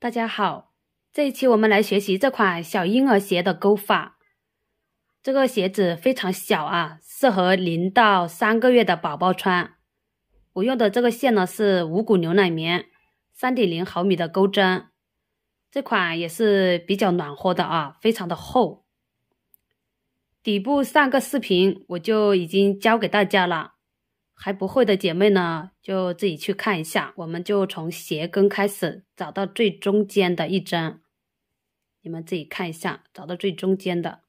大家好，这一期我们来学习这款小婴儿鞋的钩法。这个鞋子非常小啊，适合零到三个月的宝宝穿。我用的这个线呢是五谷牛奶棉，三点零毫米的钩针。这款也是比较暖和的啊，非常的厚。底部上个视频我就已经教给大家了。还不会的姐妹呢，就自己去看一下。我们就从鞋跟开始，找到最中间的一针，你们自己看一下，找到最中间的，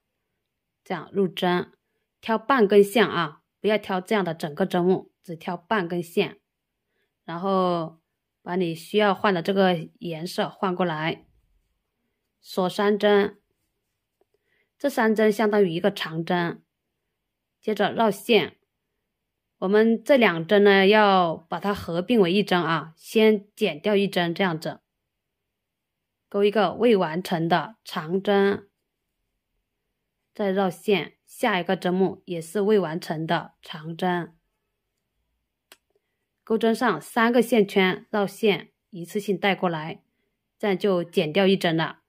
这样入针，挑半根线啊，不要挑这样的整个针目，只挑半根线，然后把你需要换的这个颜色换过来，锁三针，这三针相当于一个长针，接着绕线。我们这两针呢，要把它合并为一针啊，先剪掉一针，这样子，钩一个未完成的长针，再绕线，下一个针目也是未完成的长针，钩针上三个线圈绕线，一次性带过来，这样就剪掉一针了。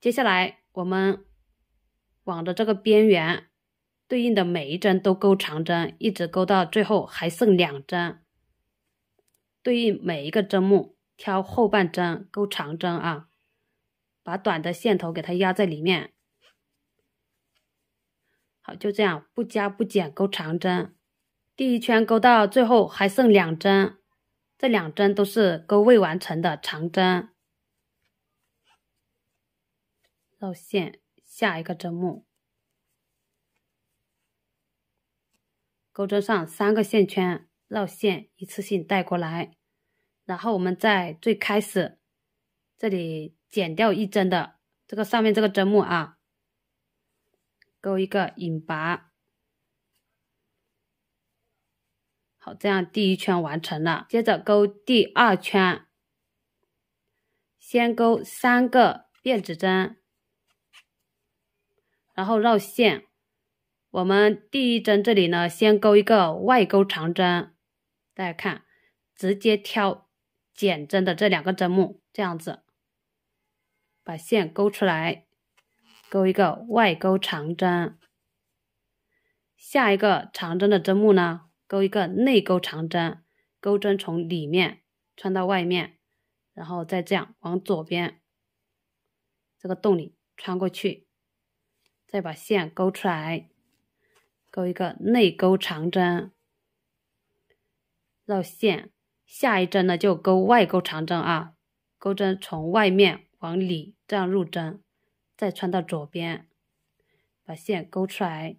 接下来我们往的这个边缘。对应的每一针都钩长针，一直钩到最后还剩两针。对应每一个针目，挑后半针钩长针啊，把短的线头给它压在里面。好，就这样不加不减钩长针，第一圈钩到最后还剩两针，这两针都是钩未完成的长针。绕线，下一个针目。钩针上三个线圈，绕线一次性带过来，然后我们在最开始这里剪掉一针的这个上面这个针目啊，勾一个引拔，好，这样第一圈完成了。接着勾第二圈，先勾三个辫子针，然后绕线。我们第一针这里呢，先钩一个外钩长针，大家看，直接挑减针的这两个针目，这样子把线勾出来，钩一个外钩长针。下一个长针的针目呢，钩一个内钩长针，钩针从里面穿到外面，然后再这样往左边这个洞里穿过去，再把线勾出来。钩一个内钩长针，绕线，下一针呢就钩外钩长针啊，钩针从外面往里这样入针，再穿到左边，把线勾出来，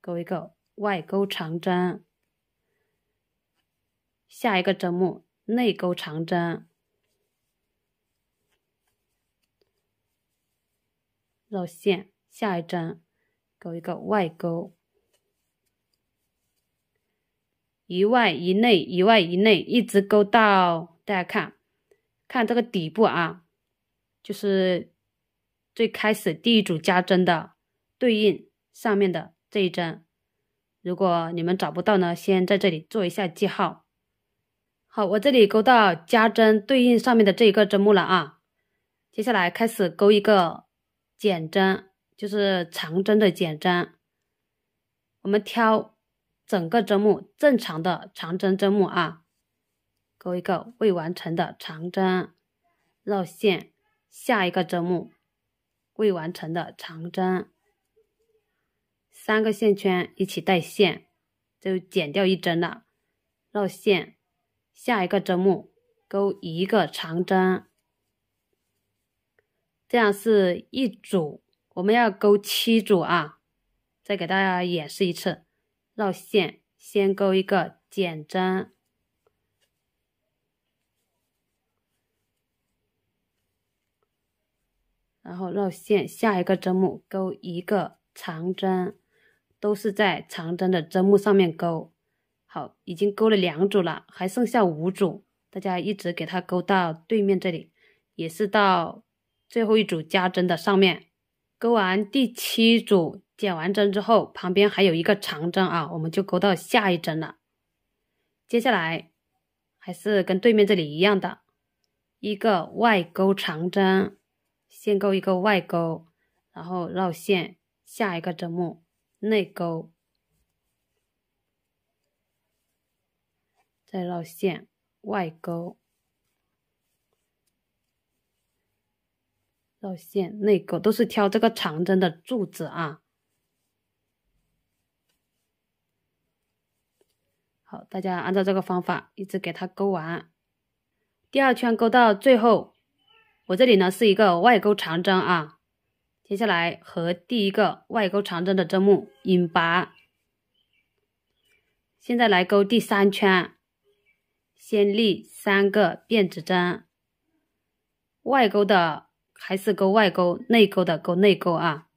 钩一个外钩长针，下一个针目内钩长针，绕线，下一针钩一个外钩。一外一内，一外一内，一直勾到大家看，看这个底部啊，就是最开始第一组加针的对应上面的这一针。如果你们找不到呢，先在这里做一下记号。好，我这里勾到加针对应上面的这一个针目了啊，接下来开始勾一个减针，就是长针的减针，我们挑。整个针目正常的长针针目啊，钩一个未完成的长针，绕线，下一个针目未完成的长针，三个线圈一起带线，就减掉一针了。绕线，下一个针目钩一个长针，这样是一组，我们要钩七组啊。再给大家演示一次。绕线，先钩一个减针，然后绕线，下一个针目钩一个长针，都是在长针的针目上面钩。好，已经钩了两组了，还剩下五组，大家一直给它钩到对面这里，也是到最后一组加针的上面，钩完第七组。剪完针之后，旁边还有一个长针啊，我们就钩到下一针了。接下来还是跟对面这里一样的，一个外钩长针，先钩一个外钩，然后绕线，下一个针目内钩，再绕线外钩，绕线内钩，都是挑这个长针的柱子啊。好，大家按照这个方法，一直给它钩完。第二圈钩到最后，我这里呢是一个外钩长针啊。接下来和第一个外钩长针的针目引拔。现在来钩第三圈，先立三个辫子针，外钩的还是钩外钩，内钩的钩内钩啊。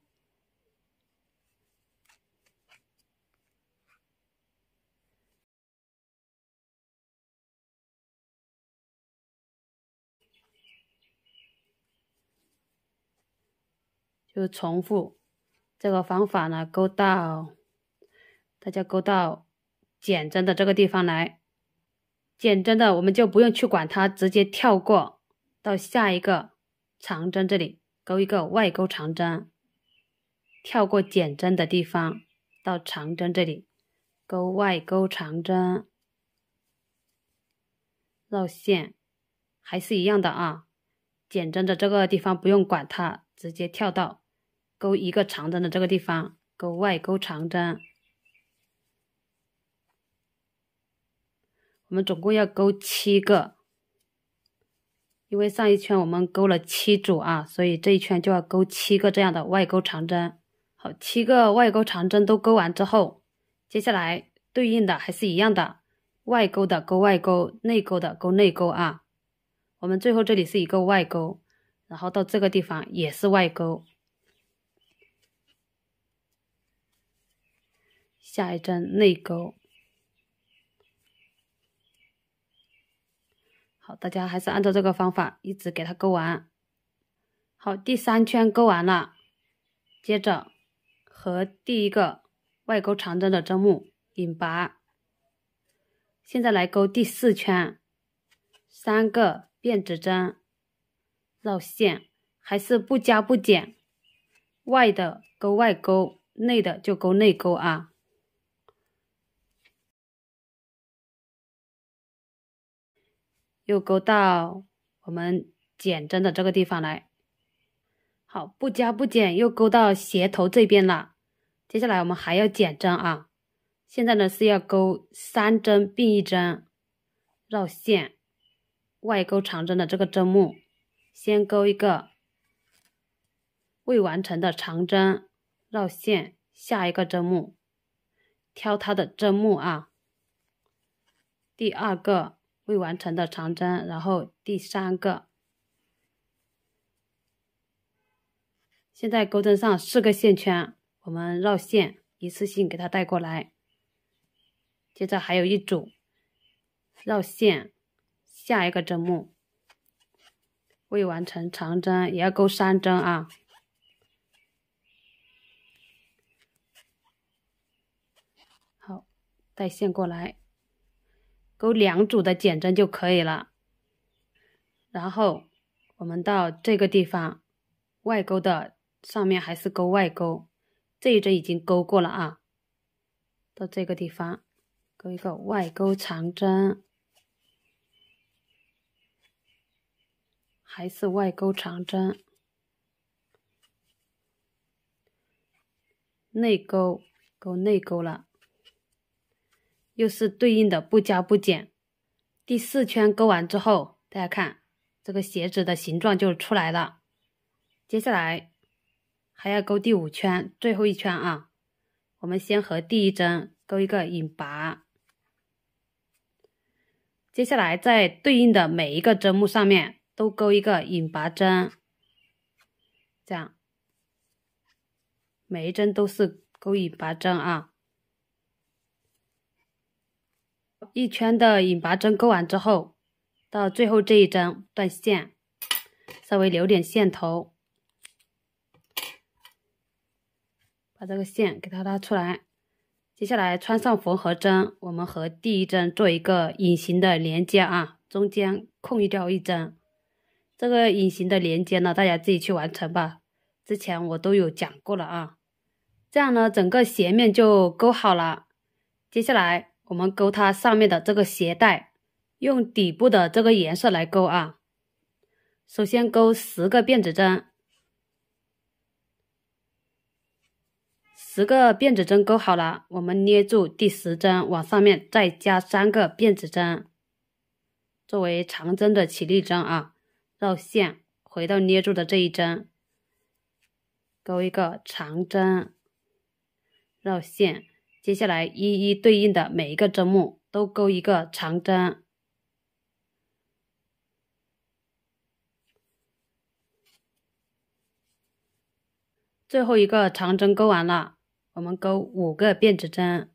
就重复这个方法呢，勾到大家勾到减针的这个地方来，减针的我们就不用去管它，直接跳过到下一个长针这里钩一个外钩长针，跳过减针的地方到长针这里钩外钩长针，绕线还是一样的啊，减针的这个地方不用管它，直接跳到。钩一个长针的这个地方，钩外钩长针。我们总共要钩七个，因为上一圈我们钩了七组啊，所以这一圈就要钩七个这样的外钩长针。好，七个外钩长针都钩完之后，接下来对应的还是一样的，外钩的钩外钩，内钩的钩内钩啊。我们最后这里是一个外钩，然后到这个地方也是外钩。下一针内勾。好，大家还是按照这个方法一直给它钩完。好，第三圈钩完了，接着和第一个外钩长针的针目引拔。现在来钩第四圈，三个辫子针，绕线，还是不加不减，外的钩外钩，内的就钩内钩啊。又勾到我们减针的这个地方来，好，不加不减，又勾到鞋头这边了。接下来我们还要减针啊！现在呢是要勾三针并一针，绕线，外勾长针的这个针目，先勾一个未完成的长针，绕线，下一个针目，挑它的针目啊，第二个。未完成的长针，然后第三个，现在钩针上四个线圈，我们绕线一次性给它带过来。接着还有一组绕线，下一个针目未完成长针也要钩三针啊。好，带线过来。钩两组的减针就可以了，然后我们到这个地方，外钩的上面还是钩外钩，这一针已经钩过了啊，到这个地方钩一个外钩长针，还是外钩长针，内钩钩内钩了。又是对应的不加不减，第四圈钩完之后，大家看这个鞋子的形状就出来了。接下来还要钩第五圈，最后一圈啊。我们先和第一针钩一个引拔，接下来在对应的每一个针目上面都钩一个引拔针，这样每一针都是钩引拔针啊。一圈的引拔针钩完之后，到最后这一针断线，稍微留点线头，把这个线给它拉出来。接下来穿上缝合针，我们和第一针做一个隐形的连接啊，中间空掉一针。这个隐形的连接呢，大家自己去完成吧。之前我都有讲过了啊，这样呢，整个鞋面就钩好了。接下来。我们钩它上面的这个鞋带，用底部的这个颜色来钩啊。首先钩十个辫子针，十个辫子针钩好了，我们捏住第十针，往上面再加三个辫子针，作为长针的起立针啊。绕线，回到捏住的这一针，钩一个长针，绕线。接下来一一对应的每一个针目都钩一个长针，最后一个长针钩完了，我们钩五个辫子针，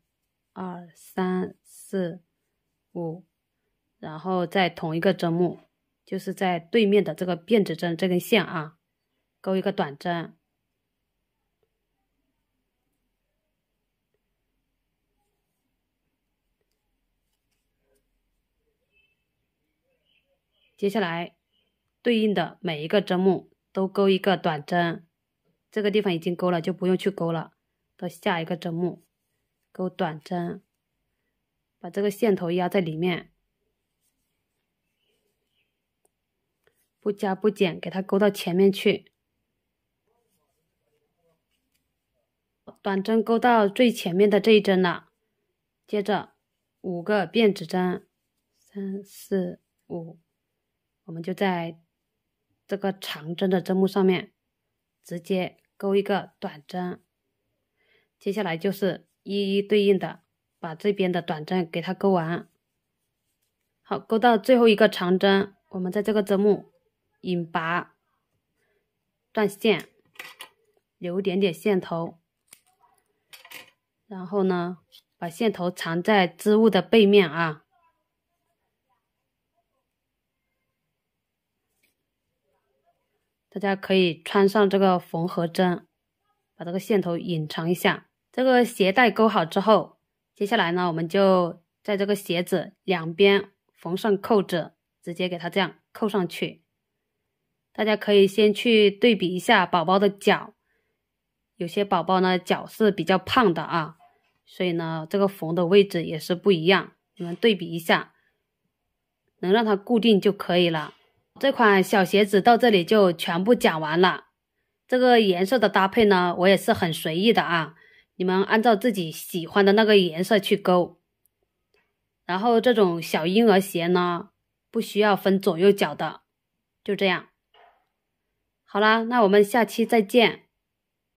二三四五，然后在同一个针目，就是在对面的这个辫子针这根线啊，钩一个短针。接下来对应的每一个针目都钩一个短针，这个地方已经钩了，就不用去钩了。到下一个针目钩短针，把这个线头压在里面，不加不减，给它钩到前面去。短针钩到最前面的这一针了，接着五个辫子针，三四五。我们就在这个长针的针目上面直接钩一个短针，接下来就是一一对应的把这边的短针给它钩完，好，钩到最后一个长针，我们在这个针目引拔断线，留点点线头，然后呢，把线头藏在织物的背面啊。大家可以穿上这个缝合针，把这个线头隐藏一下。这个鞋带勾好之后，接下来呢，我们就在这个鞋子两边缝上扣子，直接给它这样扣上去。大家可以先去对比一下宝宝的脚，有些宝宝呢脚是比较胖的啊，所以呢这个缝的位置也是不一样。你们对比一下，能让它固定就可以了。这款小鞋子到这里就全部讲完了。这个颜色的搭配呢，我也是很随意的啊，你们按照自己喜欢的那个颜色去勾。然后这种小婴儿鞋呢，不需要分左右脚的，就这样。好啦，那我们下期再见。